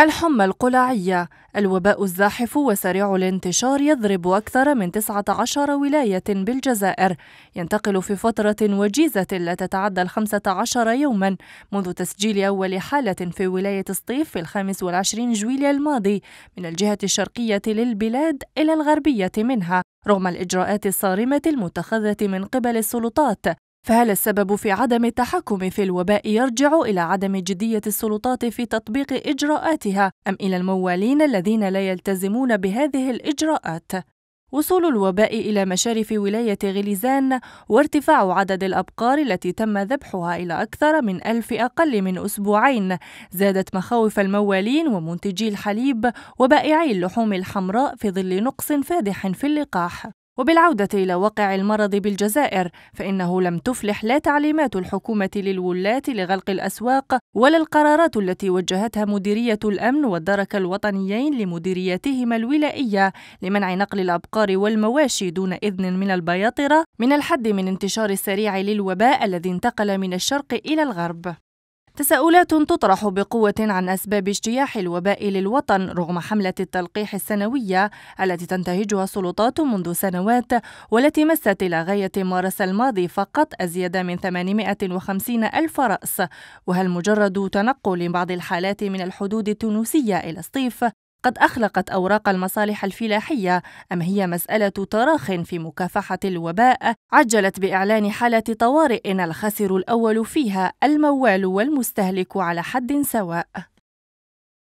الحمى القلاعية الوباء الزاحف وسريع الانتشار يضرب أكثر من 19 ولاية بالجزائر ينتقل في فترة وجيزة لا تتعدى ال 15 يوما منذ تسجيل أول حالة في ولاية سطيف في الخامس والعشرين جويلية الماضي من الجهة الشرقية للبلاد إلى الغربية منها رغم الإجراءات الصارمة المتخذة من قبل السلطات فهل السبب في عدم التحكم في الوباء يرجع إلى عدم جدية السلطات في تطبيق إجراءاتها أم إلى الموالين الذين لا يلتزمون بهذه الإجراءات؟ وصول الوباء إلى مشارف ولاية غليزان وارتفاع عدد الأبقار التي تم ذبحها إلى أكثر من ألف أقل من أسبوعين زادت مخاوف الموالين ومنتجي الحليب وبائعي اللحوم الحمراء في ظل نقص فادح في اللقاح وبالعودة إلى واقع المرض بالجزائر فإنه لم تفلح لا تعليمات الحكومة للولاة لغلق الأسواق ولا القرارات التي وجهتها مديرية الأمن والدرك الوطنيين لمديريتهما الولائية لمنع نقل الأبقار والمواشي دون إذن من البياطرة من الحد من انتشار السريع للوباء الذي انتقل من الشرق إلى الغرب تساؤلات تطرح بقوة عن أسباب اجتياح الوباء للوطن رغم حملة التلقيح السنوية التي تنتهجها السلطات منذ سنوات والتي مست إلى غاية مارس الماضي فقط أزيد من 850 ألف رأس وهل مجرد تنقل بعض الحالات من الحدود التونسية إلى الصيف قد أخلقت أوراق المصالح الفلاحية أم هي مسألة تراخ في مكافحة الوباء عجلت بإعلان حالة طوارئ الخسر الأول فيها الموال والمستهلك على حد سواء